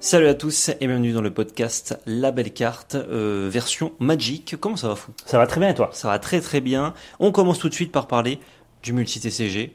Salut à tous et bienvenue dans le podcast La Belle Carte euh, version Magic. Comment ça va fou Ça va très bien et toi Ça va très très bien. On commence tout de suite par parler du multi TCG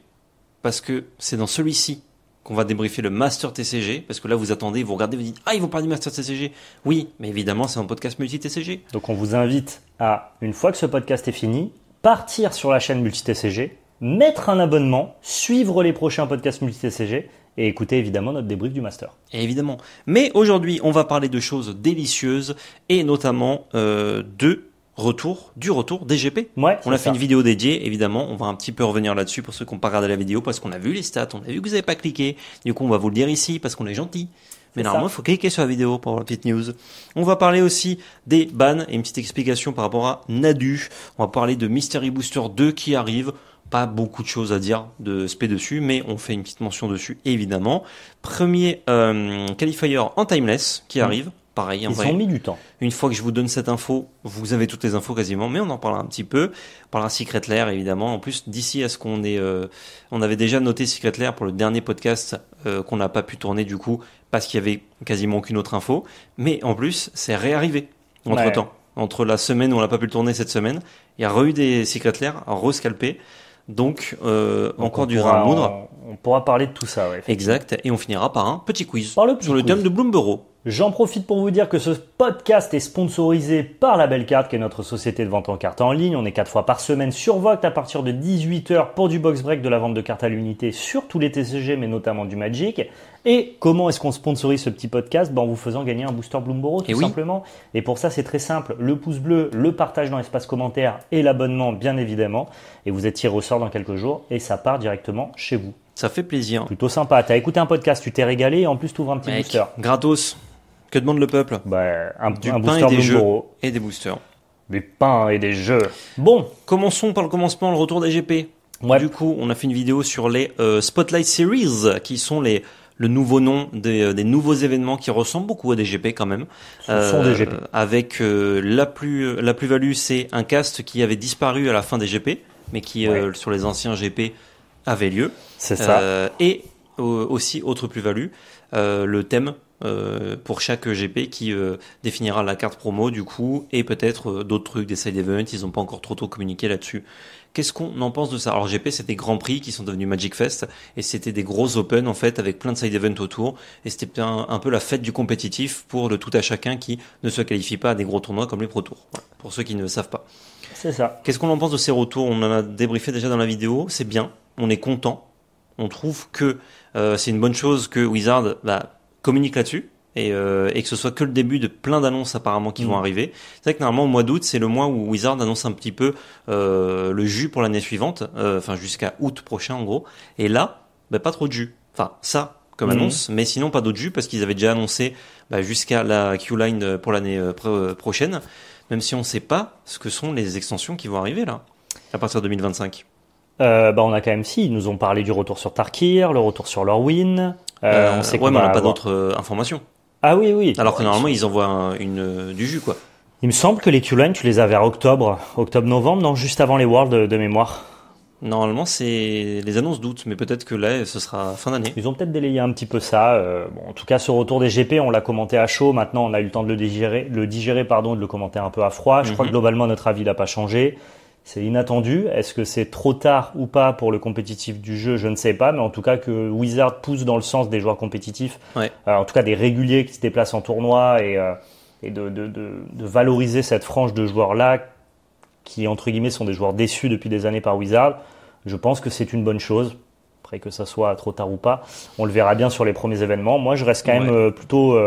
parce que c'est dans celui-ci qu'on va débriefer le Master TCG parce que là vous attendez, vous regardez, vous dites ah ils vont parler du Master TCG. Oui, mais évidemment c'est un podcast multi TCG. Donc on vous invite à une fois que ce podcast est fini, partir sur la chaîne Multitcg, mettre un abonnement, suivre les prochains podcasts Multitcg et écouter évidemment notre débrief du master. Évidemment. Mais aujourd'hui, on va parler de choses délicieuses et notamment euh, de retour, du retour DGP. Ouais, on a fait une vidéo dédiée, évidemment. On va un petit peu revenir là-dessus pour ceux qui n'ont pas regardé la vidéo parce qu'on a vu les stats, on a vu que vous n'avez pas cliqué. Du coup, on va vous le dire ici parce qu'on est gentil. Mais normalement, il faut cliquer sur la vidéo pour la petite news. On va parler aussi des bans et une petite explication par rapport à Nadu. On va parler de Mystery Booster 2 qui arrive pas beaucoup de choses à dire de SP dessus, mais on fait une petite mention dessus évidemment. Premier euh, qualifier en timeless qui mmh. arrive. Ils ont mis du temps. Une fois que je vous donne cette info, vous avez toutes les infos quasiment, mais on en parlera un petit peu. On parlera Secret Lair évidemment. En plus, d'ici à ce qu'on est, euh, on avait déjà noté Secret Lair pour le dernier podcast euh, qu'on n'a pas pu tourner du coup parce qu'il y avait quasiment aucune autre info. Mais en plus, c'est réarrivé entre temps. Entre la semaine où on n'a pas pu le tourner cette semaine, il y a eu des Secret Lair, re-scalpés. Euh, Donc, encore du rein On, pourra parler de tout ça, ouais. Exact. Et on finira par un petit quiz sur le thème de Bloomborough. J'en profite pour vous dire que ce podcast est sponsorisé par la Belle Carte, qui est notre société de vente en cartes en ligne. On est quatre fois par semaine sur vote à partir de 18h pour du box break de la vente de cartes à l'unité sur tous les TCG, mais notamment du Magic. Et comment est-ce qu'on sponsorise ce petit podcast ben, En vous faisant gagner un booster Bloomboro, tout simplement. Et pour ça, c'est très simple. Le pouce bleu, le partage dans l'espace commentaire et l'abonnement, bien évidemment. Et vous êtes tiré au sort dans quelques jours et ça part directement chez vous. Ça fait plaisir. Plutôt sympa. Tu as écouté un podcast, tu t'es régalé et en plus tu ouvres un petit booster. Gratos. Que demande le peuple ben, un, du booster et des et des boosters. Des pains et des jeux. Bon, commençons par le commencement, le retour des GP. Du coup, on a fait une vidéo sur les euh, Spotlight Series, qui sont les le nouveau nom euh, des, nouveaux événements qui ressemblent beaucoup à des GP quand même. Ce sont euh, Avec euh, la plus la plus value, c'est un cast qui avait disparu à la fin des GP, mais qui sur les anciens GP avait lieu. C'est ça. et aussi autre plus-value, le thème pour chaque GP qui définira la carte promo du coup et peut-être d'autres trucs, des side events, ils n'ont pas encore trop tôt communiqué là-dessus. Qu'est-ce qu'on en pense de ça Alors GP, c'était grands Prix qui sont devenus Magic Fest et c'était des gros open en fait avec plein de side events autour et c'était un, peu la fête du compétitif pour le tout à chacun qui ne se qualifie pas à des gros tournois comme les Pro Tours. pour ceux qui ne le savent pas. C'est ça. Qu'est-ce qu'on en pense de ces retours On en a débriefé déjà dans la vidéo. C'est bien. On est content. On trouve que euh, c'est une bonne chose que Wizard bah, communique là-dessus euh, et, que ce soit que le début de plein d'annonces apparemment qui mm. vont arriver. C'est vrai que normalement au mois d'août, c'est le mois où Wizard annonce un petit peu euh, le jus pour l'année suivante, euh, enfin jusqu'à août prochain en gros. Et là, bah, pas trop de jus. Enfin, ça comme mm. annonce, mais sinon pas d'autres jus parce qu'ils avaient déjà annoncé bah, jusqu'à la Q-Line pour l'année prochaine, même si on ne sait pas ce que sont les extensions qui vont arriver là, à partir de 2025. bah on a quand même si, ils nous ont parlé du retour sur Tarkir, le retour sur Lorwyn. on sait ouais, on n'a pas d'autres informations. Ah oui, oui. Alors que normalement, ils envoient une, du jus, quoi. Il me semble que les Q-Line, tu les avais vers octobre, octobre-novembre, non, juste avant les Worlds de, mémoire. Normalement, c'est les annonces d'août, mais peut-être que là, ce sera fin d'année. Ils ont peut-être délayé un petit peu ça. Euh, en tout cas, ce retour des GP, on l'a commenté à chaud. Maintenant, on a eu le temps de le digérer, le digérer pardon, de le commenter un peu à froid. Je mhm. crois que globalement, notre avis n'a pas changé. C'est inattendu. Est-ce que c'est trop tard ou pas pour le compétitif du jeu Je ne sais pas, mais en tout cas que Wizard pousse dans le sens des joueurs compétitifs, euh, en tout cas des réguliers qui se déplacent en tournoi et, euh, de, valoriser cette frange de joueurs-là qui, entre guillemets, sont des joueurs déçus depuis des années par Wizard. Je pense que c'est une bonne chose. Après que ça soit trop tard ou pas, on le verra bien sur les premiers événements. Moi, je reste quand même euh, plutôt,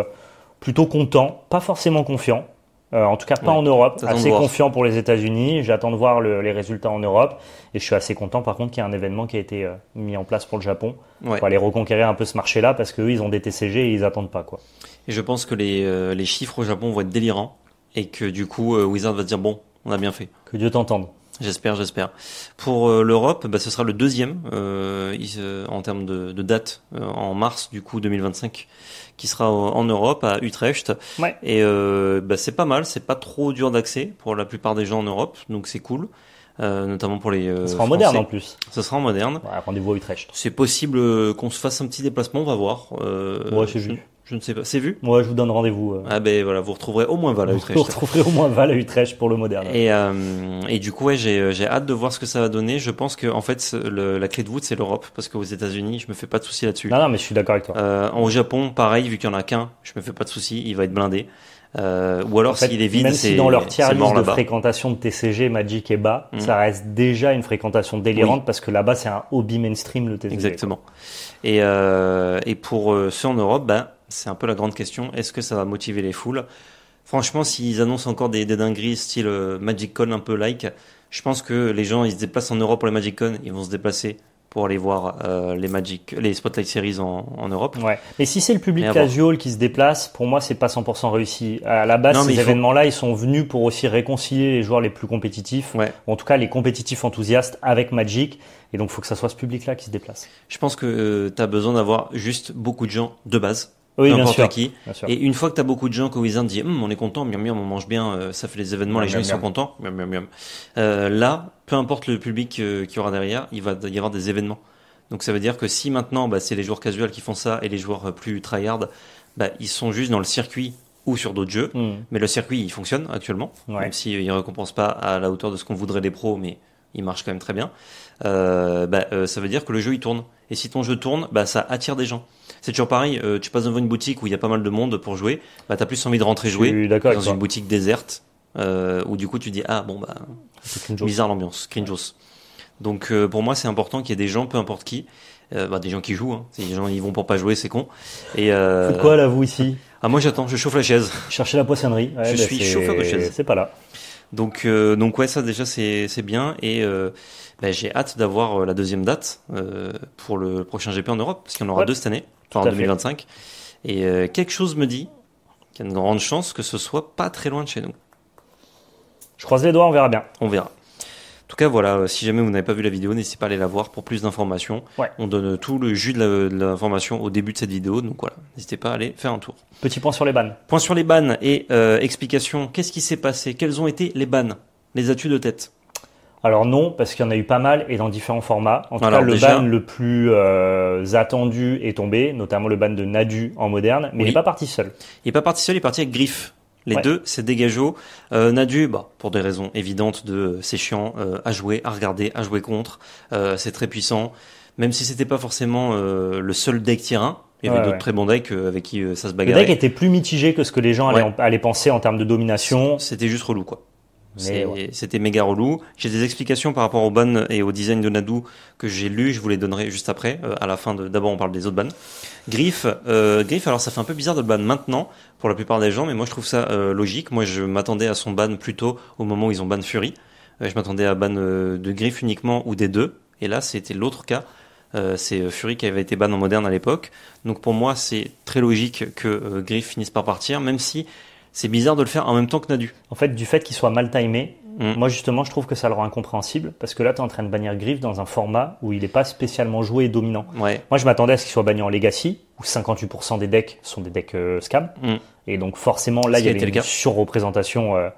plutôt content, pas forcément confiant. Euh, en tout cas, pas en Europe. Assez confiant pour les États-Unis. J'attends de voir les résultats en Europe. Et je suis assez content, par contre, qu'il y ait un événement qui a été euh, mis en place pour le Japon. Pour aller reconquérir un peu ce marché-là, parce qu'eux, ils ont des TCG et ils attendent pas, quoi. Et je pense que les, euh, les chiffres au Japon vont être délirants. Et que du coup, Wizard va dire bon, on a bien fait. Que Dieu t'entende. J'espère, j'espère. Pour euh, l'Europe, bah, ce sera le deuxième euh, en termes de, de date euh, en mars du coup 2025 qui sera en Europe à Utrecht. Ouais. Et euh, bah, c'est pas mal, c'est pas trop dur d'accès pour la plupart des gens en Europe, donc c'est cool. notamment pour les. ce sera en moderne en plus. Ce sera en moderne. Ouais, Rendez-vous à Utrecht. C'est possible qu'on se fasse un petit déplacement, on va voir. Moi, ouais, c'est juste. Je ne sais pas. C'est vu moi je vous donne rendez-vous. Euh. Ah ben voilà, vous retrouverez au moins Val à Utrecht. Vous retrouverez au moins Val à Utrecht pour le moderne. Et, euh, et du coup, ouais, euh, j'ai hâte de voir ce que ça va donner. Je pense que en fait, le, la clé de voûte, c'est l'Europe, parce qu'aux États-Unis, je me fais pas de soucis là-dessus. Non, non, mais je suis d'accord avec toi. Euh, au Japon, pareil, vu qu'il y en a qu'un, je me fais pas de soucis il va être blindé. Euh, ou alors s'il est vide, même si dans leur tiers liste de fréquentation de TCG, Magic est bas, mhm. ça reste déjà une fréquentation délirante parce que là-bas c'est un hobby mainstream le TCG. Exactement. Et, et pour ceux en Europe, ben, c'est un peu la grande question. Est-ce que ça va motiver les foules Franchement, s'ils annoncent encore des, dingueries style euh, Magic Con un peu like, je pense que les gens, ils se déplacent en Europe pour les Magic Con, ils vont se déplacer pour aller voir euh, les Magic, les Spotlight Series en, Europe. Mais si c'est le public casual qui se déplace, pour moi, c'est pas 100% réussi. À la base, ces événements-là, ils sont venus pour aussi réconcilier les joueurs les plus compétitifs, en tout cas les compétitifs enthousiastes avec Magic. Et donc, il faut que ça soit ce public-là qui se déplace. Je pense que euh, tu as besoin d'avoir juste beaucoup de gens de base oui, qui. Et une fois que tu as beaucoup de gens que Wizard dit hum, on est content, miam miam, on mange bien, euh, ça fait des événements, les gens sont contents, miam euh, là, peu importe le public euh, Qui aura derrière, il va y avoir des événements. Donc ça veut dire que si maintenant bah, c'est les joueurs casuels qui font ça et les joueurs plus tryhard, bah, ils sont juste dans le circuit ou sur d'autres jeux. Hum. Mais le circuit, il fonctionne actuellement, même s'il ne récompense pas à la hauteur de ce qu'on voudrait des pros, mais il marche quand même très bien, euh, bah, euh, ça veut dire que le jeu il tourne. Et si ton jeu tourne, bah, ça attire des gens. C'est toujours pareil, euh, tu passes devant une boutique où il y a pas mal de monde pour jouer, bah, as plus envie de rentrer jouer dans une boutique déserte, euh, où du coup tu dis ah bon bah bizarre l'ambiance, cringeos. Donc pour moi c'est important qu'il y ait des gens, peu importe qui, bah, des gens qui jouent, hein. les gens ils vont pour pas jouer c'est con. Et euh, quoi là vous ici Ah moi j'attends, je chauffe la chaise. Cherchez la poissonnerie. je suis bah, chauffeur de chaise. C'est pas là. Donc, euh, donc ouais, ça déjà c'est bien. Et euh, bah, j'ai hâte d'avoir euh, la deuxième date pour le prochain GP en Europe, parce qu'il y en aura deux cette année, enfin en 2025. Et quelque chose me dit qu'il y a une grande chance que ce soit pas très loin de chez nous. Je croise les doigts, on verra bien. On verra. En tout cas, voilà, euh, si jamais vous n'avez pas vu la vidéo, n'hésitez pas à aller la voir pour plus d'informations. On donne tout le jus de l'information au début de cette vidéo, donc voilà, n'hésitez pas à aller faire un tour. Petit point sur les bannes. Point sur les bannes et euh, explication, qu'est-ce qui s'est passé Quelles ont été les bannes Les as de tête alors non, parce qu'il y en a eu pas mal et dans différents formats. En tout cas, le ban le plus euh, attendu est tombé, notamment le ban de Nadu en moderne, mais il n'est pas parti seul. Il n'est pas parti seul, il est parti avec Griff. Les deux, c'est dégageaux. Euh, Nadu, bah, pour des raisons évidentes de euh, c'est chiant euh, à jouer, à regarder, à jouer contre. Euh, c'est très puissant. Même si c'était pas forcément le seul deck tirin, il y avait d'autres très bons decks avec qui ça se bagarrait. Le deck était plus mitigé que ce que les gens allaient, allaient penser en termes de domination. C'était juste relou, quoi. C'était méga relou. J'ai des explications par rapport au ban et au design de Nadu que j'ai lu. Je vous les donnerai juste après. Euh, à la fin, d'abord, on parle des autres bans. Griff, euh, Griff. Alors, ça fait un peu bizarre de le ban maintenant pour la plupart des gens, mais moi, je trouve ça euh, logique. Moi, je m'attendais à son ban plutôt au moment où ils ont ban Fury. je m'attendais à ban de Griff uniquement ou des deux. Et là, c'était l'autre cas. c'est Fury qui avait été ban en moderne à l'époque. Donc pour moi, c'est très logique que Griff finisse par partir, même si c'est bizarre de le faire en même temps que Nadu. En fait, du fait qu'il soit mal timé, mm. moi justement, je trouve que ça le rend incompréhensible parce que là, tu es en train de bannir Griff dans un format où il n'est pas spécialement joué et dominant. Ouais. Moi, je m'attendais à ce qu'il soit banni en Legacy où 58% des decks sont des decks euh, scam. Mm. Et donc, forcément, là, il y avait une surreprésentation euh,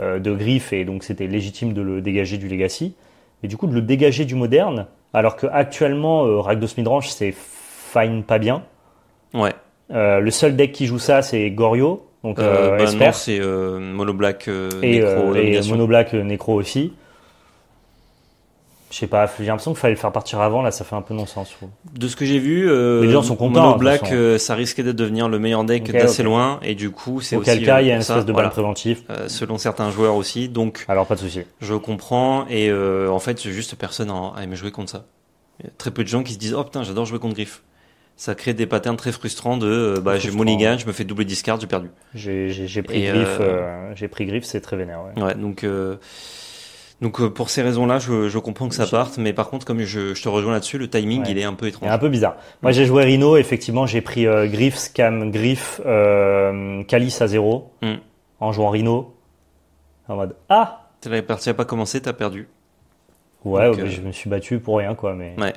euh, de Griff et donc c'était légitime de le dégager du Legacy. Mais du coup, de le dégager du moderne, alors qu'actuellement, euh, Ragdos Midrange, c'est fine pas bien. Ouais. le seul deck qui joue ça, c'est Gorio. Donc, euh, euh bah, c'est euh, Mono Black euh, et, Necro. Necro aussi. Je sais pas, j'ai l'impression qu'il fallait le faire partir avant, là ça fait un peu non-sens. De ce que j'ai vu, les gens sont contents. Mono Black, ça risquait d'être devenir le meilleur deck d'assez loin, et du coup, c'est aussi. Auquel cas, il y a une espèce de voilà. préventif. selon certains joueurs aussi, donc. Alors pas de souci. Je comprends, et en fait, c'est juste personne à aimé jouer contre ça. très peu de gens qui se disent, oh putain, j'adore jouer contre Griff ça crée des patterns très frustrants de euh, bah, j'ai mulligan, je me fais double discard, j'ai perdu. J'ai pris, euh, Griff, euh, j'ai pris griffe, c'est très vénère. Ouais, donc, donc pour ces raisons-là, je, comprends que ça parte, mais par contre, comme je, te rejoins là-dessus, le timing, il est un peu étrange. un peu bizarre. Moi, j'ai joué Rhino, effectivement, j'ai pris Griff, griffe, scam, griffe, calice à zéro, hmm. en jouant Rhino, en mode Ah La partie pas commencé, t'as perdu. Ouais, je me suis battu pour rien, quoi. Mais... Ouais.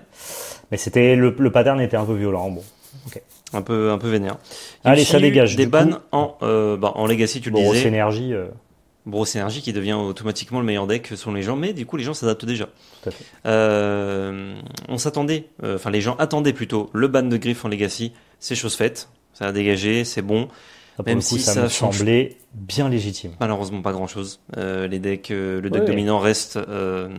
Mais c'était le, pattern était un peu violent. Bon, Un peu, un peu vénère. Allez, ça dégage. Des bans en, euh, bah, en Legacy, tu le disais. Énergie, euh... Énergie qui devient automatiquement le meilleur deck selon les gens, mais du coup, les gens s'adaptent déjà. Euh, on s'attendait, euh, enfin, les gens attendaient plutôt le ban de Griff en Legacy, c'est chose faite, ça a dégagé, c'est bon. Ah, même si ça, semblait bien légitime. Malheureusement, pas grand chose. Euh, les decks, euh, le deck dominant reste euh,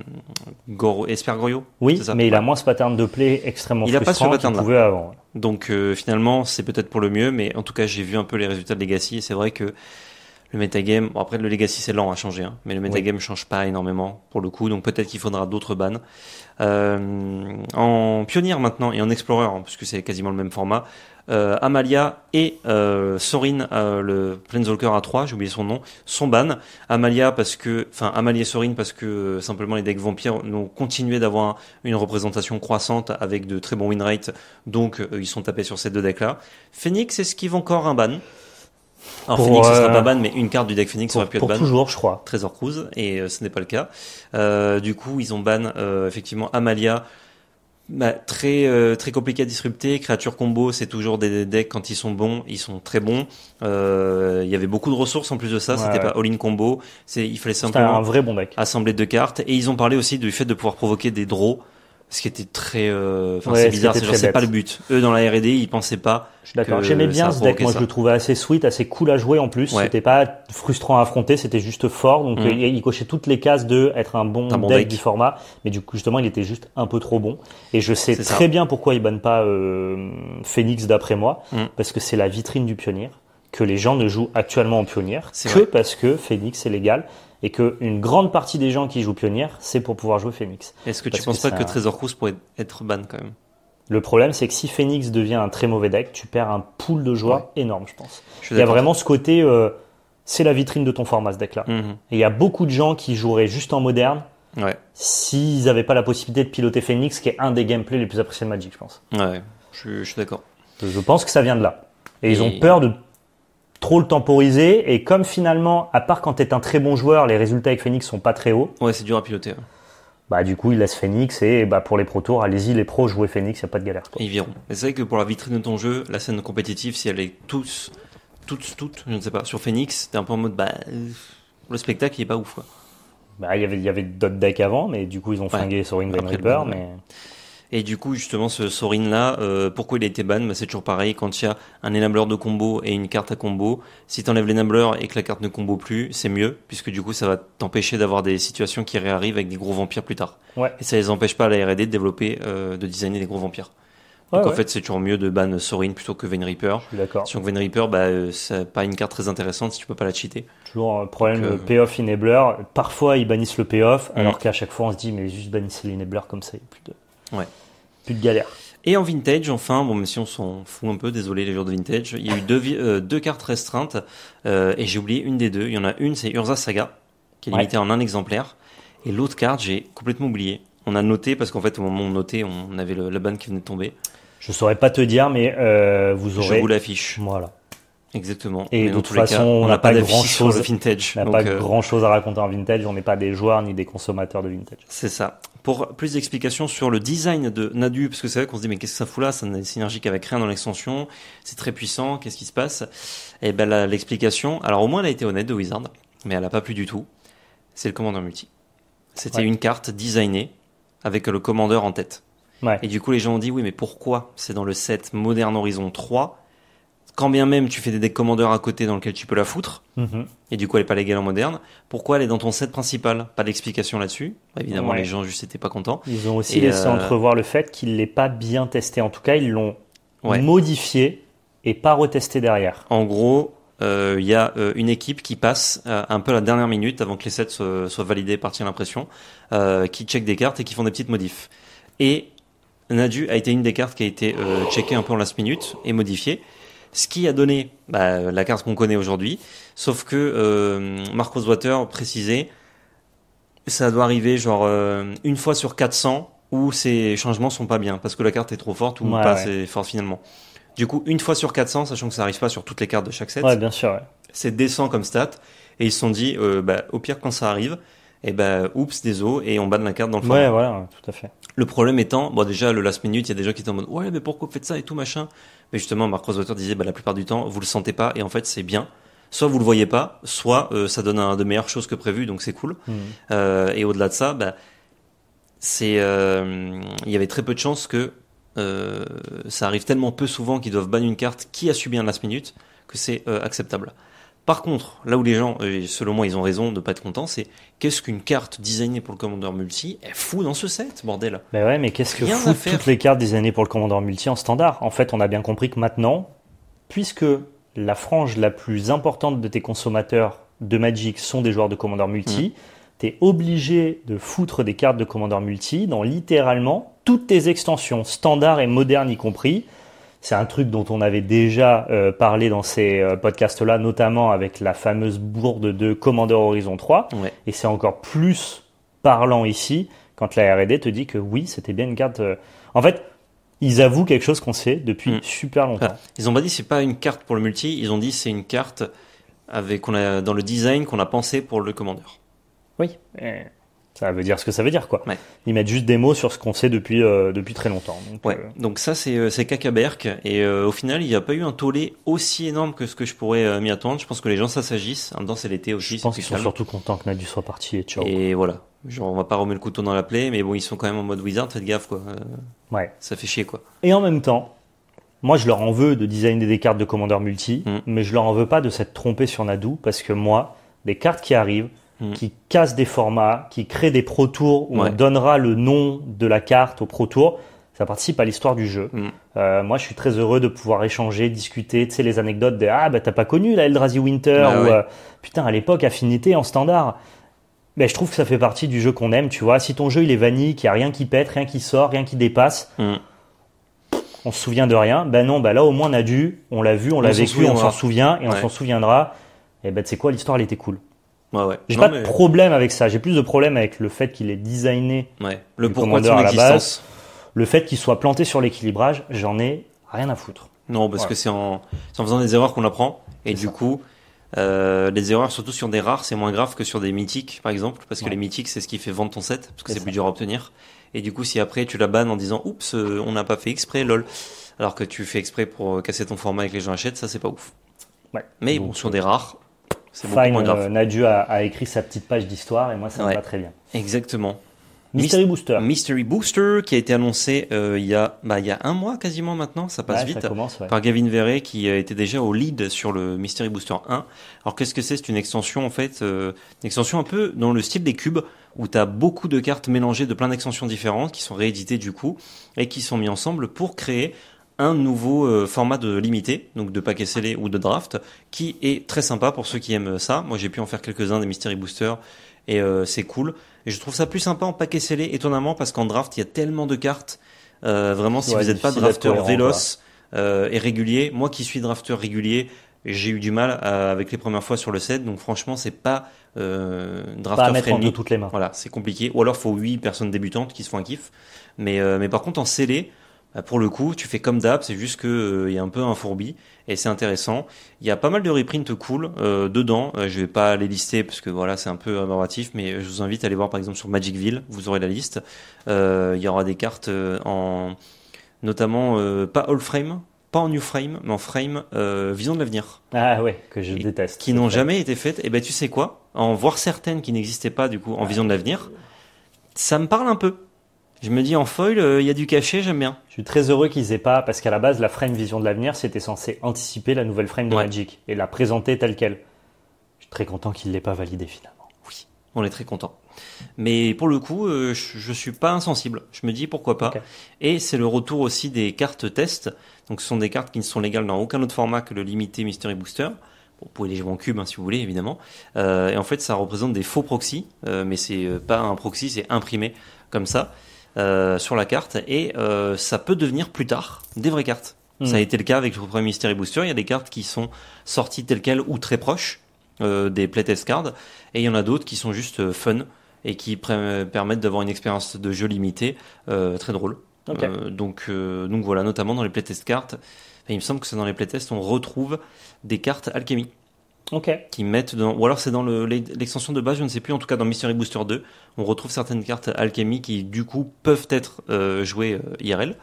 Goro, Esper Oui, mais il a moins ce pattern de play extrêmement il frustrant qu'il pouvait avant. Donc euh, finalement, c'est peut-être pour le mieux, mais en tout cas, j'ai vu un peu les résultats de Legacy c'est vrai que le metagame, après le Legacy c'est lent à changer, hein, mais le metagame ne change pas énormément pour le coup, donc peut-être qu'il faudra d'autres bans. en pionnier maintenant et en explorer, hein, puisque c'est quasiment le même format, euh, Amalia et euh, Sorin, euh, le Planeswalker A3, j'ai oublié son nom, sont ban. Amalia parce que, enfin Amalia et Sorin parce que simplement les decks vampires ont continué d'avoir une représentation croissante avec de très bons win rates, donc ils sont tapés sur ces deux decks-là. Phoenix vont encore un ban. Alors Phoenix, ce sera pas ban, mais une carte du deck Phoenix aurait pu être ban. toujours, je crois. Trésor Cruise, et ce n'est pas le cas. du coup, ils ont ban effectivement Amalia, bah, très euh, très compliqué à disrupter. Créatures combo, c'est toujours des decks quand ils sont bons, ils sont très bons. Euh, il y avait beaucoup de ressources en plus de ça. C'était pas all-in combo. C'est il fallait simplement un vrai bon assembler deux cartes. Et ils ont parlé aussi du fait de pouvoir provoquer des draws ce qui était très euh, c'est bizarre c'est pas le but eux dans la R&D ils pensaient pas je d'accord j'aimais bien ce deck moi je le trouvais assez sweet assez cool à jouer en plus Ce c'était pas frustrant à affronter c'était juste fort donc mm. euh, il, cochait toutes les cases de être un bon, deck, du format mais du coup justement il était juste un peu trop bon et je sais très bien pourquoi ils bannent pas euh, Phoenix d'après moi mm. parce que c'est la vitrine du pionnier que les gens ne jouent actuellement en pionnier que parce que Phoenix est légal et qu'une grande partie des gens qui jouent pionnière, c'est pour pouvoir jouer Phoenix. Est-ce que tu penses pas que Trésor Cruise pourrait être ban quand même le problème, c'est que si Phoenix devient un très mauvais deck, tu perds un pool de joie énorme, je pense. il y a vraiment ce côté, euh, c'est la vitrine de ton format ce deck-là. Mhm. Et il y a beaucoup de gens qui joueraient juste en moderne s'ils n'avaient pas la possibilité de piloter Phoenix, qui est un des gameplays les plus appréciés de Magic, je pense. Ouais, je, suis d'accord. Je pense que ça vient de là. Et ils ont peur de trop le temporiser. Et comme finalement, à part quand t'es un très bon joueur, les résultats avec Phoenix sont pas très hauts. Ouais, c'est dur à piloter. Hein. Bah, du coup, il laisse Phoenix et bah, pour les pro tours, allez-y, les pros, jouez Phoenix, il a pas de galère. ils viront. c'est vrai que pour la vitrine de ton jeu, la scène compétitive, si elle est tous, toutes, toutes, je ne sais pas, sur Phoenix, t'es un peu en mode, bah, euh, le spectacle, il est pas ouf, quoi. Bah, il y avait, y avait d'autres decks avant, mais du coup, ils ont sur Ring Reaper, mais. Et du coup, justement, ce Sorin là, euh, pourquoi il a été ban bah, C'est toujours pareil, quand il y a un Enabler de combo et une carte à combo, si tu enlèves l'Enabler et que la carte ne combo plus, c'est mieux, puisque du coup, ça va t'empêcher d'avoir des situations qui réarrivent avec des gros vampires plus tard. Ouais. Et ça les empêche pas à la RD de développer, euh, de designer des gros vampires. Donc en fait, c'est toujours mieux de ban Sorin plutôt que Vayne Reaper. D'accord. Sur Vayne Reaper, c'est bah, euh, pas une carte très intéressante si tu peux pas la cheater. Toujours un problème de payoff enabler. Parfois, ils bannissent le payoff, mm. alors qu'à chaque fois, on se dit, mais juste bannissez l'enabler comme ça, il n'y a plus de. Ouais. Plus de galère. Et en vintage, enfin, bon, mais si on s'en fout un peu, désolé les joueurs de vintage, il y a eu deux, euh, cartes restreintes, euh, et j'ai oublié une des deux. Il y en a une, c'est Urza Saga, qui est limitée en un exemplaire, et l'autre carte, j'ai complètement oublié. On a noté, parce qu'en fait, au moment où on on avait le, la banne qui venait de tomber. Je saurais pas te dire, mais euh, vous aurez. Je vous l'affiche. Voilà. Exactement. Et de toute façon, on n'a pas, pas grand chose. Vintage. On n'a pas grand chose à raconter en vintage. On n'est pas des joueurs ni des consommateurs de vintage. C'est ça. Pour plus d'explications sur le design de Nadu, parce que c'est vrai qu'on se dit mais qu'est-ce que ça fout là Ça n'est synergique avec rien dans l'extension, c'est très puissant, qu'est-ce qui se passe Et eh ben l'explication, alors au moins elle a été honnête de Wizard, mais elle n'a pas plu du tout, c'est le commandeur multi. C'était une carte designée avec le commandeur en tête. Et du coup les gens ont dit oui mais pourquoi c'est dans le set Modern Horizon 3 quand bien même tu fais des commandeurs à côté dans lequel tu peux la foutre, mhm. et du coup elle n'est pas légale en moderne, pourquoi elle est dans ton set principal Pas d'explication là-dessus. Bah, évidemment, les gens juste n'étaient pas contents. Ils ont aussi laissé euh, entrevoir le fait qu'il ne l'ait pas bien testé. En tout cas, ils l'ont modifié et pas retesté derrière. En gros, euh, il y a euh, une équipe qui passe un peu la dernière minute avant que les sets soient, validés par l'impression, qui check des cartes et qui font des petites modifs. Et Nadu a été une des cartes qui a été checkée un peu en last minute et modifiée ce qui a donné bah, la carte qu'on connaît aujourd'hui. Sauf que euh, Marcos Water précisait, ça doit arriver genre euh, une fois sur 400 où ces changements sont pas bien, parce que la carte est trop forte ou pas assez forte finalement. Du coup, une fois sur 400, sachant que ça n'arrive pas sur toutes les cartes de chaque set, bien sûr, c'est décent comme stat. Et ils se sont dit, euh, bah, au pire, quand ça arrive, et eh ben bah, oups, oups, désolé, et on banne la carte dans le fond. Ouais, voilà, tout à fait. Le problème étant, bon, déjà, le last minute, il y a des gens qui étaient en mode, ouais, mais pourquoi vous faites ça et tout, machin. Et justement, Marc Rosewater disait, bah, la plupart du temps, vous le sentez pas, et en fait, c'est bien. Soit vous le voyez pas, soit euh, ça donne de meilleures choses que prévu, donc c'est cool. Mm. Euh, et au-delà de ça, bah, c'est, euh, il y avait très peu de chances que ça arrive tellement peu souvent qu'ils doivent bannir une carte qui a subi un last minute que c'est acceptable. Par contre, là où les gens, euh, selon moi, ils ont raison de pas être contents, c'est qu'est-ce qu'une carte designée pour le Commander Multi est fou dans ce set, bordel Mais ben ouais, mais qu'est-ce que toutes les cartes designées pour le Commander Multi en standard En fait, on a bien compris que maintenant, puisque la frange la plus importante de tes consommateurs de Magic sont des joueurs de Commander Multi, mm. t'es tu es obligé de foutre des cartes de Commander Multi dans littéralement toutes tes extensions, standard et modernes y compris, c'est un truc dont on avait déjà euh, parlé dans ces euh, podcasts-là, notamment avec la fameuse bourde de Commander Horizon 3. Et c'est encore plus parlant ici quand la R&D te dit que oui, c'était bien une carte. Euh, en fait, ils avouent quelque chose qu'on sait depuis mm. super longtemps. ils ont pas dit c'est pas une carte pour le multi, ils ont dit c'est une carte avec a dans le design qu'on a pensé pour le Commander. Oui. Ça veut dire ce que ça veut dire, quoi. Ils mettent juste des mots sur ce qu'on sait depuis, euh, depuis très longtemps. Donc, euh, ça, c'est euh, berk. Et au final, il n'y a pas eu un tollé aussi énorme que ce que je pourrais m'y attendre. Je pense que les gens, ça s'agissent. En même c'est l'été aussi. Je pense qu'ils sont surtout contents que Nadu soit parti et voilà. Genre, on va pas remettre le couteau dans la plaie, mais bon, ils sont quand même en mode wizard, faites gaffe, quoi. ouais. Ça fait chier, quoi. Et en même temps, moi, je leur en veux de designer des cartes de commandeur multi, mm. mais je leur en veux pas de s'être trompé sur Nadu, parce que moi, des cartes qui arrivent, Mm. qui casse des formats, qui crée des Pro Tours où on donnera le nom de la carte au Pro Tour. Ça participe à l'histoire du jeu. Mm. Euh, moi, je suis très heureux de pouvoir échanger, discuter, tu sais, les anecdotes de Ah, bah, t'as pas connu la Eldrazi Winter ah ou euh, Putain, à l'époque, Affinité en standard. Mais je trouve que ça fait partie du jeu qu'on aime, tu vois. Si ton jeu, il est vanille, qu'il n'y a rien qui pète, rien qui sort, rien qui dépasse, mm. on se souvient de rien. Ben non, ben là au moins on a dû, on l'a vu, on, l'a vécu, on s'en hein. souvient et on s'en souviendra. Et eh ben c'est quoi l'histoire, elle était cool. J'ai pas de problème avec ça. J'ai plus de problème avec le fait qu'il est designé. Le pourquoi à la base. Le fait qu'il soit planté sur l'équilibrage, j'en ai rien à foutre. Non, parce que c'est en, faisant des erreurs qu'on apprend. Et du coup, euh, les erreurs, surtout sur des rares, c'est moins grave que sur des mythiques, par exemple, parce que les mythiques, c'est ce qui fait vendre ton set, parce que c'est plus dur à obtenir. Et du coup, si après tu la bannes en disant oups, euh, on n'a pas fait exprès, lol, alors que tu fais exprès pour euh, casser ton format et que les gens achètent, ça c'est pas ouf. Mais bon, sur des rares, Fine, euh, a, écrit sa petite page d'histoire et moi ça me va très bien. Exactement. Mystery Booster. Mystery Booster qui a été annoncé euh, bah, il, y a, un mois quasiment maintenant, ça passe vite, par Gavin Verret qui euh, était déjà au lead sur le Mystery Booster 1. Alors qu'est-ce que c'est C'est une extension en fait, une extension un peu dans le style des cubes où tu as beaucoup de cartes mélangées de plein d'extensions différentes qui sont rééditées du coup et qui sont mises ensemble pour créer un nouveau euh, format de limité, donc de paquet scellé ou de draft, qui est très sympa pour ceux qui aiment ça. Moi, j'ai pu en faire quelques-uns des Mystery Boosters et euh, c'est cool. Et je trouve ça plus sympa en paquet scellé, étonnamment, parce qu'en draft, il y a tellement de cartes. Euh, vraiment, si vous n'êtes pas drafteur véloce hein, et régulier, moi qui suis drafteur régulier, j'ai eu du mal avec les premières fois sur le set, donc franchement, c'est pas drafter pas toutes les mains. Voilà, c'est compliqué. Ou alors, faut huit personnes débutantes qui se font un kiff. Mais, mais par contre, en scellé, bah, pour le coup, tu fais comme d'hab, c'est juste qu'il euh, y a un peu un fourbi et c'est intéressant. Il y a pas mal de reprints cool euh, dedans. Euh, je vais pas les lister parce que voilà, c'est un peu amorratif, mais je vous invite à aller voir par exemple sur Magicville, vous aurez la liste. Il y aura des cartes en notamment pas all frame, pas en new frame, mais en frame Vision de l'avenir. Ah ouais, que je déteste. Qui n'ont jamais été faites. Et eh ben tu sais quoi En voir certaines qui n'existaient pas du coup en Vision de l'avenir, ça me parle un peu je me dis en foil, euh, il y a du cachet, j'aime bien. Je suis très heureux qu'ils aient pas, parce qu'à la base, la frame Vision de l'avenir, c'était censé anticiper la nouvelle frame de Magic et la présenter telle qu'elle. Je suis très content qu'ils l'aient pas validée finalement. Oui, on est très content. Mais pour le coup, euh, je, ne suis pas insensible. Je me dis pourquoi pas. Et c'est le retour aussi des cartes test. Donc ce sont des cartes qui ne sont légales dans aucun autre format que le limité Mystery Booster. vous pouvez les jouer en cube hein, si vous voulez, évidemment. Euh, et en fait, ça représente des faux proxys, mais c'est pas un proxy, c'est imprimé comme ça. Euh, sur la carte et euh, ça peut devenir plus tard des vraies cartes. Hmm. Ça a été le cas avec le premier Mystery Booster. Il y a des cartes qui sont sorties telles quelles ou très proches euh, des playtest cards et il y en a d'autres qui sont juste fun et qui permettent d'avoir une expérience de jeu limitée très drôle. donc, voilà, notamment dans les playtest cards. il me semble que dans les playtests on retrouve des cartes alchimiques qui mettent dans, ou alors c'est dans l'extension de base, je ne sais plus, en tout cas dans Mystery Booster 2, on retrouve certaines cartes Alchimie qui du coup peuvent être euh, jouées euh, IRL.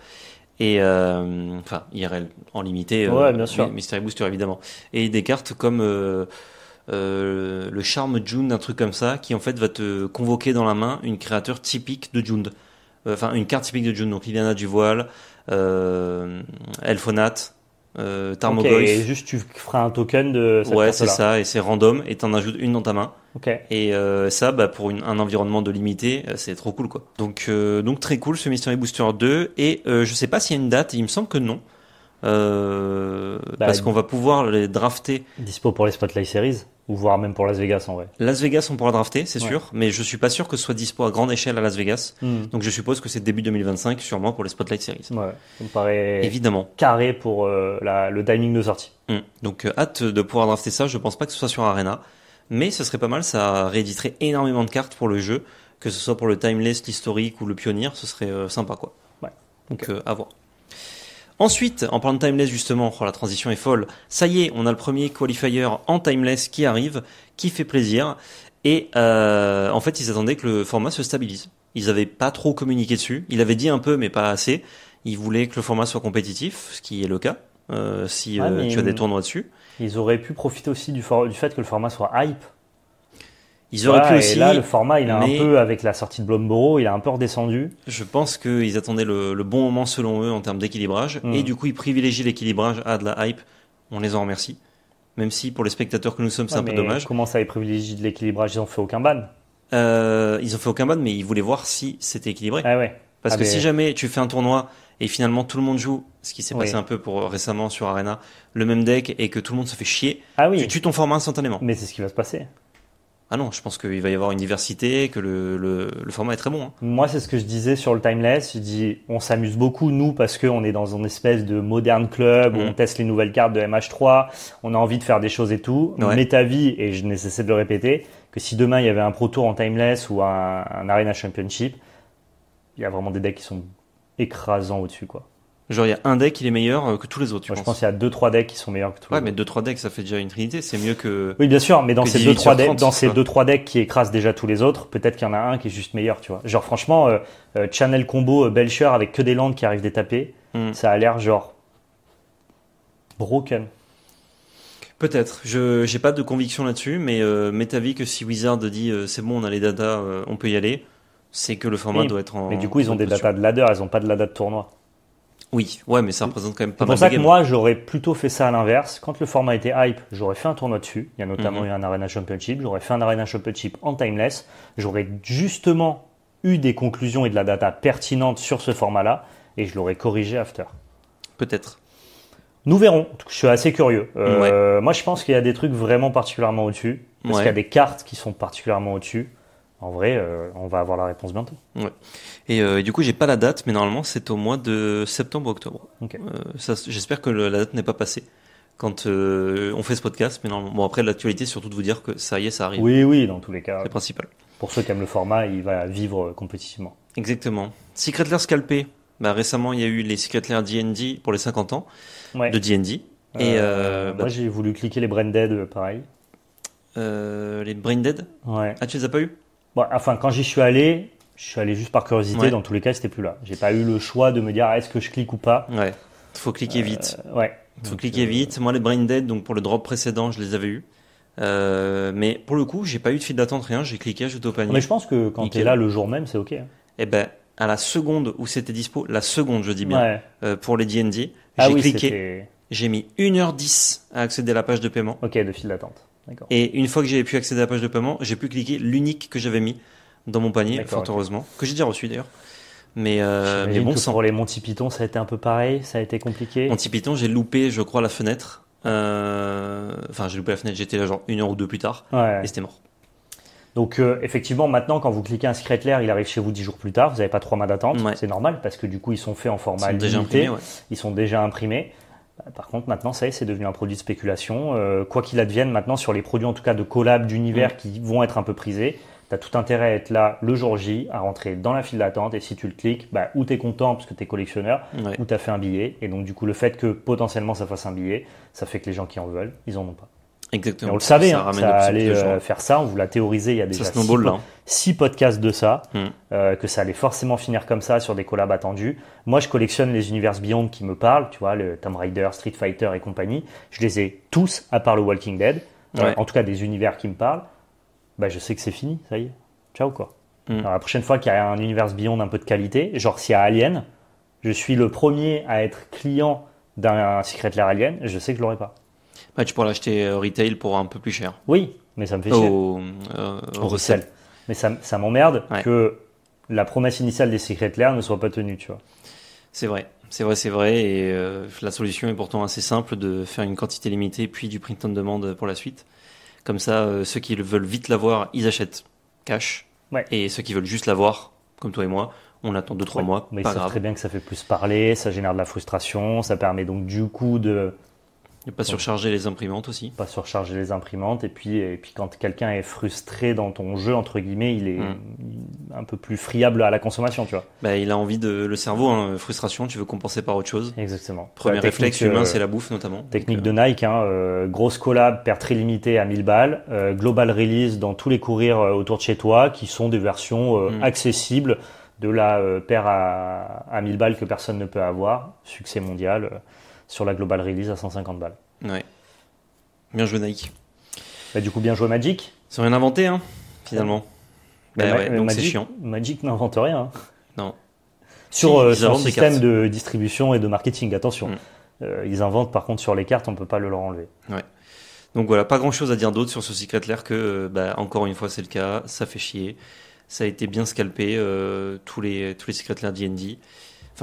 Et euh, enfin, IRL en limité, ouais, bien sûr. Mystery Booster évidemment. Et des cartes comme le charme Jund, un truc comme ça, qui en fait va te convoquer dans la main une créature typique de Jund. Enfin, une carte typique de Jund, donc Liliana du Voile, Elfonat, euh, et juste tu feras un token de Ouais, c'est ça, et c'est random, et t'en ajoutes une dans ta main. Et euh, ça, bah, pour un environnement de limité, euh, c'est trop cool quoi. Donc, euh, donc très cool ce Mystery Booster 2. Et je sais pas s'il y a une date, il me semble que non. Bah, parce qu'on va pouvoir les drafter. Dispo pour les Spotlight Series ou voire même pour Las Vegas en vrai. Las Vegas, on pourra drafter, c'est sûr, mais je suis pas sûr que ce soit dispo à grande échelle à Las Vegas. Hmm. Donc je suppose que c'est début 2025, sûrement pour les Spotlight Series. Ouais, ça me paraît évidemment carré pour euh, le timing de sortie. Hmm. Donc euh, hâte de pouvoir drafter ça. Je pense pas que ce soit sur Arena, mais ce serait pas mal. Ça rééditerait énormément de cartes pour le jeu, que ce soit pour le timeless, l'historique ou le pionnier, ce serait euh, sympa quoi. Ouais. Donc à voir. Ensuite, en parlant de timeless justement, oh, la transition est folle. Ça y est, on a le premier qualifier en timeless qui arrive, qui fait plaisir. Et euh, en fait, ils attendaient que le format se stabilise. Ils n'avaient pas trop communiqué dessus. Ils avaient dit un peu, mais pas assez. Ils voulaient que le format soit compétitif, ce qui est le cas, euh, si euh, tu as des tournois dessus. Ils auraient pu profiter aussi du fait que le format soit hype ils auraient pu aussi. là, le format, il a un peu, avec la sortie de Blomboro, il a un peu redescendu. Je pense qu'ils attendaient le, bon moment, selon eux, en termes d'équilibrage. Hmm. Et du coup, ils privilégient l'équilibrage à de la hype. On les en remercie. Même si, pour les spectateurs que nous sommes, c'est un peu dommage. Comment ça, ils privilégient l'équilibrage Ils n'ont fait aucun ban. Euh, ils ont fait aucun ban, mais ils voulaient voir si c'était équilibré. Ah ouais. Parce ah que si jamais tu fais un tournoi et finalement tout le monde joue, ce qui s'est passé un peu pour récemment sur Arena, le même deck et que tout le monde se fait chier, ah oui. tu tues ton format instantanément. Mais c'est ce qui va se passer. Ah non, je pense qu'il va y avoir une diversité, que le, format est très bon. Hein. Moi, c'est ce que je disais sur le Timeless. Je dis, on s'amuse beaucoup, nous, parce qu'on est dans une espèce de moderne club, où mm. on teste les nouvelles cartes de MH3, on a envie de faire des choses et tout. Mais ta vie, et je n'essaie de le répéter, que si demain il y avait un Pro Tour en Timeless ou un, un Arena Championship, il y a vraiment des decks qui sont écrasants au-dessus, quoi. Genre, il y a un deck, il est meilleur euh, que tous les autres. Tu Je pense qu'il y a 2-3 decks qui sont meilleurs que tous ouais, les autres. mais 2-3 decks, ça fait déjà une trinité. C'est mieux que. Oui, bien sûr, mais dans ces 2-3 decks, dans ces decks qui écrasent déjà tous les autres, peut-être qu'il y en a un qui est juste meilleur, tu vois. Genre, franchement, euh, euh, Channel Combo Belcher avec que des landes qui arrivent des tapés, hmm. ça a l'air genre. broken. Peut-être. Je n'ai pas de conviction là-dessus, mais m'est avis que si Wizard dit c'est bon, on a les datas, on peut y aller, c'est que le format doit être en. Mais du coup, ils ont des datas de ladder, ils n'ont pas de data de tournoi. Oui, ouais, mais ça représente quand même pas mal. C'est pour ça que moi, j'aurais plutôt fait ça à l'inverse. Quand le format était hype, j'aurais fait un tournoi dessus. Il y a notamment mhm. eu un Arena Championship. J'aurais fait un Arena Championship en timeless. J'aurais justement eu des conclusions et de la data pertinente sur ce format-là. Et je l'aurais corrigé after. Peut-être. Nous verrons. Je suis assez curieux. Euh, moi, je pense qu'il y a des trucs vraiment particulièrement au-dessus. Parce qu'il y a des cartes qui sont particulièrement au-dessus en vrai, euh, on va avoir la réponse bientôt. Euh, et du coup, j'ai pas la date, mais normalement, c'est au mois de septembre-octobre. Euh, j'espère que la date n'est pas passée quand on fait ce podcast. Mais normalement, bon, après, l'actualité, surtout de vous dire que ça y est, ça arrive. Oui, oui, dans tous les cas. C'est principal. Pour ceux qui aiment le format, il va vivre compétitivement. Exactement. Secret Lair scalpé. Bah, récemment, il y a eu les Secret Lair D&D pour les 50 ans de D&D. Et Moi, bah, j'ai voulu cliquer les Brain Dead, pareil. les Dead. Ouais. Ah, tu les as pas eu enfin, quand j'y suis allé, je suis allé juste par curiosité. Dans tous les cas, c'était plus là. J'ai pas eu le choix de me dire ah, est-ce que je clique ou pas. Ouais. Faut cliquer vite. Euh, ouais. Faut cliquer euh, vite. Moi, les brain dead, donc pour le drop précédent, je les avais eu. Euh, mais pour le coup, j'ai pas eu de file d'attente, rien. J'ai cliqué, ajouté au panier. Mais je pense que quand tu es là le jour même, c'est ok. Hein. Eh ben, à la seconde où c'était dispo, la seconde, je dis bien, pour les DND, ah j'ai cliqué. J'ai mis 1h10 à accéder à la page de paiement. Ok, de file d'attente. Et une fois que j'ai pu accéder à la page de paiement, j'ai pu cliquer l'unique que j'avais mis dans mon panier, fort heureusement, que j'ai déjà reçu d'ailleurs. Mais, euh, mais bon sans Pour les Monty Python, ça a été un peu pareil, ça a été compliqué. Monty Python, j'ai loupé, je crois, la fenêtre. Euh, enfin, j'ai loupé la fenêtre, j'étais là genre une heure ou deux plus tard, et c'était mort. Donc euh, effectivement, maintenant, quand vous cliquez un secret clair, il arrive chez vous dix jours plus tard. Vous n'avez pas trois mois d'attente. C'est normal parce que du coup, ils sont faits en format ils Ils sont déjà imprimés. Euh, par contre, maintenant, ça y est, c'est devenu un produit de spéculation. Euh, quoi qu'il advienne, maintenant, sur les produits, en tout cas, de collab, d'univers mm. qui vont être un peu prisés, tu as tout intérêt à être là le jour J, à rentrer dans la file d'attente. Et si tu le cliques, bah, ou tu es content parce que tu es collectionneur, ou tu as fait un billet. Et donc, du coup, le fait que potentiellement ça fasse un billet, ça fait que les gens qui en veulent, ils en ont pas. Exactement. on le savait, ça, hein, ça allait euh, faire ça, on vous l'a théorisé il y a déjà ça hein. six, podcasts de ça, hmm. euh, que ça allait forcément finir comme ça sur des collabs attendus. Moi, je collectionne les univers Beyond qui me parlent, tu vois, le Tomb Raider, Street Fighter et compagnie. Je les ai tous, à part le Walking Dead, euh, en tout cas des univers qui me parlent. Bah, je sais que c'est fini, ça y est. Ciao, quoi. Hmm. Alors, la prochaine fois qu'il y a un univers Beyond un peu de qualité, genre s'il y a Alien, je suis le premier à être client d'un Secret Lair Alien, je sais que je l'aurai pas. Bah, tu pourras l'acheter euh, retail pour un peu plus cher. Oui, mais ça me fait chier. Au, euh, Mais ça, ça m'emmerde que la promesse initiale des secrets Lair ne soit pas tenue, tu vois. C'est vrai, c'est vrai, c'est vrai. Et euh, la solution est pourtant assez simple de faire une quantité limitée puis du print on demande pour la suite. Comme ça, euh, ceux qui veulent vite l'avoir, ils achètent cash. Et ceux qui veulent juste l'avoir, comme toi et moi, on attend 2-3 mois, Mais ils savent très bien que ça fait plus parler, ça génère de la frustration, ça permet donc du coup de pas surcharger les imprimantes aussi. Pas surcharger les imprimantes. Et puis, et puis quand quelqu'un est frustré dans ton jeu, entre guillemets, il est hmm. un peu plus friable à la consommation, tu vois. Bah, il a envie de. Le cerveau, hein, frustration, tu veux compenser par autre chose. Exactement. Premier bah, réflexe humain, euh, c'est la bouffe notamment. Technique de euh, Nike, hein, euh, grosse collab, paire très limitée à 1000 balles, global release dans tous les courriers autour de chez toi qui sont des versions hmm. accessibles de la paire à, à 1000 balles que personne ne peut avoir. Succès mondial sur la global release à 150 balles. Ouais. Bien joué Nike. Bah, du coup, bien joué Magic. Ils rien inventé, hein, finalement. Bah, ouais, donc c'est chiant. Magic n'invente rien. Hein. Non. Sur euh, le système de distribution et de marketing, attention. Mm. Euh, ils inventent, par contre, sur les cartes, on ne peut pas le leur enlever. Ouais. Donc voilà, pas grand chose à dire d'autre sur ce Secret Lair que, euh, bah, encore une fois, c'est le cas, ça fait chier. Ça a été bien scalpé, tous, les, tous les Secret Lair DD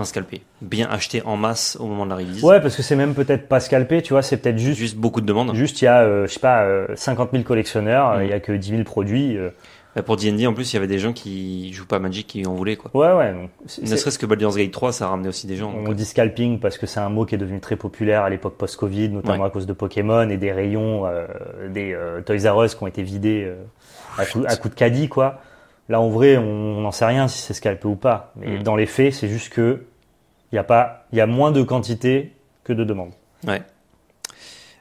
scalper. Bien acheté en masse au moment de la release. Ouais, parce que c'est même peut-être pas scalper, tu vois, c'est peut-être juste. Juste beaucoup de demandes. Juste, il y a, euh, je sais pas, 50 euh, 000 collectionneurs, mm. il n'y a que 10 000 produits. Euh. Bah, pour D&D, en plus, il y avait des gens qui jouent pas Magic qui en voulaient, quoi. Ouais, ouais. ne serait-ce que Baldur's Gate 3, ça a ramené aussi des gens. On dit scalping parce que c'est un mot qui est devenu très populaire à l'époque post-Covid, notamment à cause de Pokémon et des rayons des Toys R Us qui ont été vidés à, coup, à, coup, de caddie, quoi. Là, en vrai, on n'en sait rien si c'est peut ou pas. Mais mm. dans les faits, c'est juste que il y a pas, il y a moins de quantité que de demande. Ouais.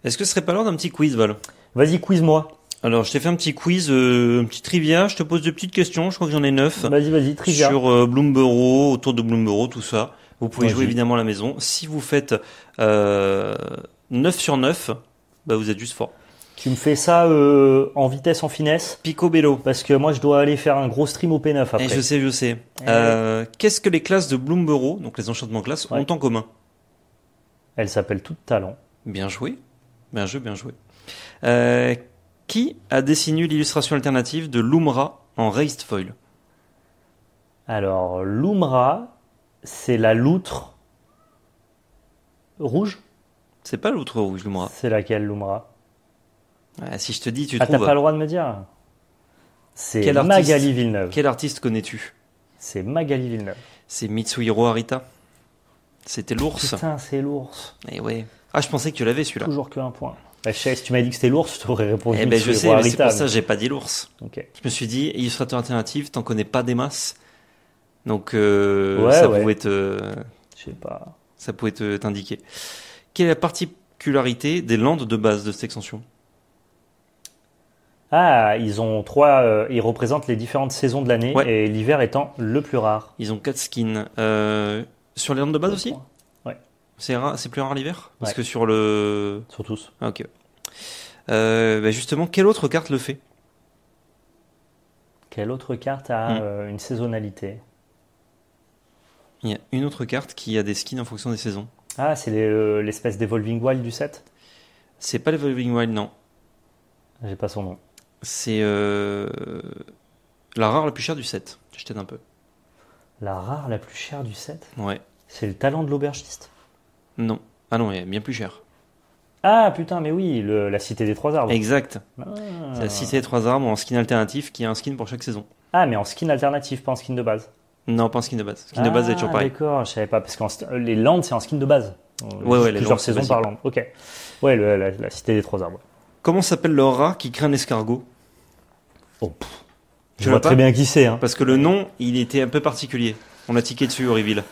Est-ce que ce serait pas l'heure d'un petit quiz, Val Vas-y, quiz-moi. Alors, je t'ai fait un petit quiz, euh, un petit trivia. Je te pose deux petites questions. Je crois que j'en ai neuf. Vas-y, vas-y, trivia. Sur euh, Bloomberg, autour de Bloomberg, tout ça. Vous pouvez jouer évidemment à la maison. Si vous faites 9 euh, sur 9, bah, vous êtes juste fort. Tu me fais ça euh, en vitesse, en finesse Picobello. Parce que moi, je dois aller faire un gros stream au P9 eh, après. je sais, je sais. Eh euh, qu'est-ce que les classes de Bloomborough, donc les enchantements classes, ont en commun Elles s'appellent toutes talents. Bien joué. Bien joué, bien joué. Euh, qui a dessiné l'illustration alternative de Lumra en raised foil Alors, Lumra, c'est la loutre rouge C'est pas l'outre rouge, Lumra. C'est laquelle, Lumra si je te dis, tu trouves. Ah, t'as pas le droit de me dire. C'est Magali Villeneuve. Quel artiste connais-tu C'est Magali Villeneuve. C'est Mitsuhiro Arita. C'était l'ours. Putain, c'est l'ours. Et eh ouais. Ah, je pensais que tu l'avais celui-là. Toujours que un point. Bah, si tu m'avais dit que c'était l'ours, je t'aurais répondu. Eh ben, je sais, c'est pour ça que j'ai pas dit l'ours. Je me suis dit, illustrateur alternatif, t'en connais pas des masses. Donc, euh, ça, Pouvait te... pas. ça pouvait te. Ça pouvait t'indiquer. Quelle est la particularité des landes de base de cette extension ah, ils ont trois. Euh, ils représentent les différentes saisons de l'année et l'hiver étant le plus rare. Ils ont quatre skins. Euh, sur les landes de base euh, aussi Ouais. C'est c'est plus rare l'hiver Parce que sur le. Sur tous. Ah, ok. Bah, justement, quelle autre carte le fait Quelle autre carte a hmm. une saisonnalité Il y a une autre carte qui a des skins en fonction des saisons. Ah, c'est l'espèce d'Evolving Wild du set C'est pas l'Evolving Wild, non. J'ai pas son nom. C'est euh, la rare la plus chère du set. Je t'aide un peu. La rare la plus chère du set Ouais. C'est le talent de l'aubergiste Non. Ah non, bien plus cher. Ah putain, mais oui, la cité des trois arbres. Exact. C'est ah. la Cité des Trois Arbres en skin alternatif qui a un skin pour chaque saison. Ah, mais en skin alternatif, pas en skin de base. Non, pas en skin de base. Skin de base, c'est toujours Ah, D'accord, je savais pas, parce que les Landes, c'est en skin de base. Ouais, ouais, les Landes, c'est saisons par Ok. Ouais, la cité des trois arbres. Comment s'appelle le rat qui craint l'escargot oh, Je, vois très bien qui c'est. Hein. Parce que le nom, il était un peu particulier. On a tiqué dessus au reveal.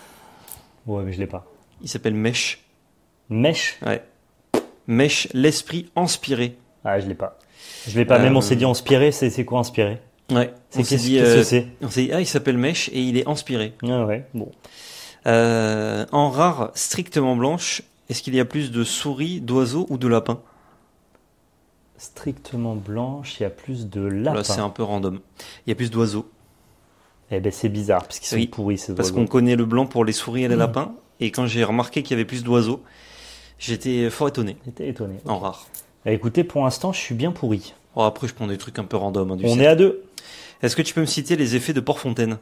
Ouais, mais je l'ai pas. Il s'appelle Mèche. Mèche Ouais. Mèche, l'esprit inspiré. Ah, je l'ai pas. Je l'ai pas, même on euh, s'est dit inspiré, c'est quoi inspiré Ouais. C'est quest dit, euh, c'est On s'est dit, ah, il s'appelle Mèche et il est inspiré. Ah ouais, bon. Euh, en rare, strictement blanche, est-ce qu'il y a plus de souris, d'oiseaux ou de lapins strictement blanche, il y a plus de lapins. Là, c'est un peu random. Il y a plus d'oiseaux. Eh ben c'est bizarre, parce qu'ils sont pourris Parce qu'on connaît le blanc pour les souris et les mmh. lapins, et quand j'ai remarqué qu'il y avait plus d'oiseaux, j'étais fort étonné. J'étais étonné. En rare. Bah, écoutez, pour l'instant, je suis bien pourri. Oh, après, je prends des trucs un peu random. Hein, On est à deux. Est-ce que tu peux me citer les effets de Fontaine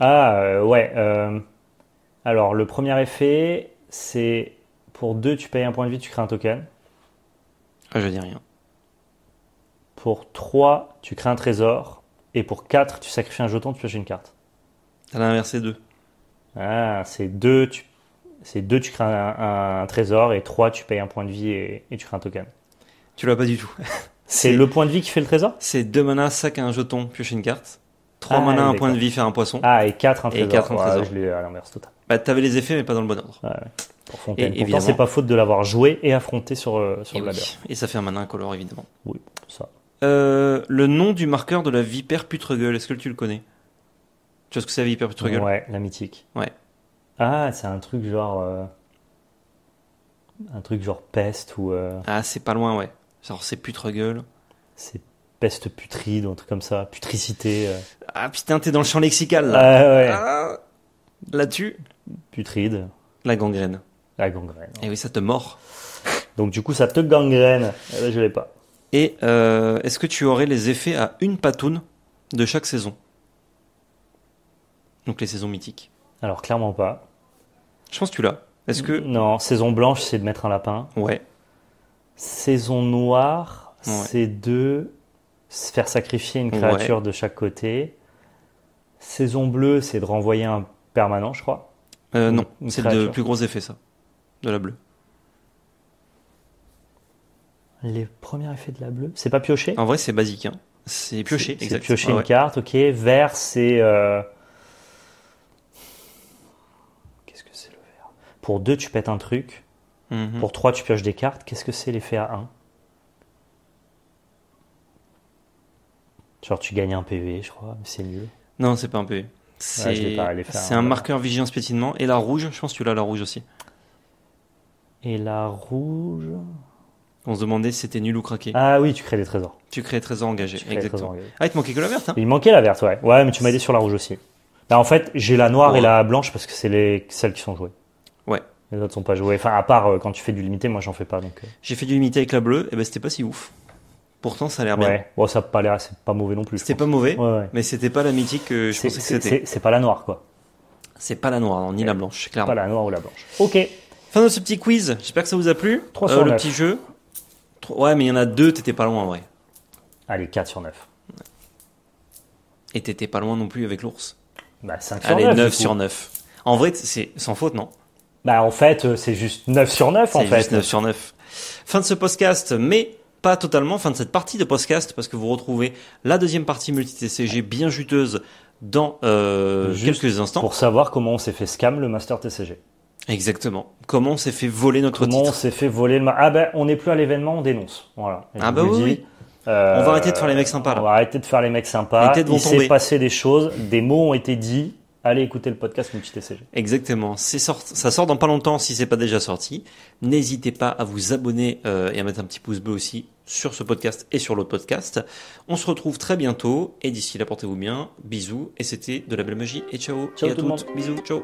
Ah, euh, ouais. Euh, alors, le premier effet, c'est pour deux, tu payes un point de vie, tu crées un token. Ah, je dis rien. Pour 3, tu crées un trésor. Et pour 4, tu sacrifies un jeton, tu pioches une carte. À l'inverse, c'est 2. Ah, c'est 2, tu... tu crées un, trésor. Et 3, tu payes un point de vie et, tu crées un token. Tu l'as pas du tout. c'est le point de vie qui fait le trésor C'est 2 manas, sac un jeton, pioche une carte. 3 ah, manas, un point de vie, faire un poisson. Ah, et 4, un trésor. Et 4, trésor. je l'ai à l'inverse, total. Bah, t'avais les effets, mais pas dans le bon ordre. Ouais, Et, c'est pas faute de l'avoir joué et affronté sur, euh, sur le Et ça fait un manin incolore, évidemment. Oui, ça. Euh, le nom du marqueur de la vipère gueule est-ce que tu le connais Tu vois ce que c'est la vipère putregueule Ouais, la mythique. Ouais. Ah, c'est un truc genre. Euh, un truc genre peste ou. Ah, c'est pas loin, ouais. Genre c'est gueule c'est peste putride ou un truc comme ça, putricité. Ah putain, t'es dans le champ lexical là. Ah, ouais. Ah, là-dessus, putride. La gangrène. La gangrène. Et eh oui, ça te mord. Donc du coup, ça te gangrène. Euh, je l'ai pas. Et euh, est-ce que tu aurais les effets à une patoune de chaque saison Donc les saisons mythiques. Alors clairement pas. Je pense que tu l'as. Est-ce que non saison blanche c'est de mettre un lapin. Ouais. Saison noire c'est de se faire sacrifier une créature de chaque côté. Saison bleue c'est de renvoyer un permanent je crois. Euh, non, c'est le plus gros effet, ça, de la bleue. Les premiers effets de la bleue C'est pas piocher En vrai, c'est basique. Hein. C'est piocher. C'est piocher une carte, ok. Vert, c'est. Euh, qu'est-ce que c'est le vert Pour 2, tu pètes un truc. Mhm. Pour 3, tu pioches des cartes. Qu'est-ce que c'est l'effet à 1 Genre, tu gagnes un PV, je crois, mais c'est nul. Non, c'est pas un PV. C'est un marqueur vigilance pétinement. Et la rouge, je pense que tu l'as la rouge aussi. Et la rouge. On se demandait si c'était nul ou craqué. Ah oui, tu crées des trésors. Tu crées des trésors engagés, exactement. Ah, il te manquait que la verte. Hein. il manquait la verte, ouais. Ouais, mais tu m'as aidé sur la rouge aussi. Bah, en fait, j'ai la noire et la blanche parce que c'est les... celles qui sont jouées. Ouais. Les autres sont pas jouées. Enfin, à part euh, quand tu fais du limité, moi j'en fais pas. donc. Euh. J'ai fait du limité avec la bleue, et eh ben c'était pas si ouf. Pourtant, ça a l'air bien. Ouais. Bon, ça pas l'air, c'est pas mauvais non plus. C'était pas mauvais, mais c'était pas la mythique que je pensais que c'était. C'est pas la noire, quoi. C'est pas la noire, ni la blanche, clairement. Pas la noire ou la blanche. Ok. Fin de ce petit quiz. J'espère que ça vous a plu. 3 sur euh, Le petit jeu. Ouais, mais il y en a deux, t'étais pas loin en vrai. Allez, 4 sur 9. Et t'étais pas loin non plus avec l'ours. Bah, 5 sur Allez, 9. sur 9. En vrai, c'est sans faute, non Bah, en fait, euh, c'est juste 9 sur 9, en fait. Juste 9 sur 9. Fin de ce podcast, mais pas totalement fin de cette partie de podcast parce que vous retrouvez la deuxième partie multi-TCG bien juteuse dans euh, quelques instants. Pour savoir comment on s'est fait scam le Master TCG. Exactement. Comment on s'est fait voler notre comment titre. Comment on s'est fait voler le Ah ben, on n'est plus à l'événement, on dénonce. Voilà. ah ben oui. on va arrêter de faire les mecs sympas là. On va arrêter de faire les mecs sympas. Les Il s'est passé des choses, des mots ont été dits, allez écouter le podcast MultiTCG. Exactement. ça sort dans pas longtemps si c'est pas déjà sorti. N'hésitez pas à vous abonner euh, et à mettre un petit pouce bleu aussi sur ce podcast et sur l'autre podcast. On se retrouve très bientôt et d'ici là portez-vous bien. Bisous et c'était de la belle magie et ciao. ciao et à Bisous. Ciao.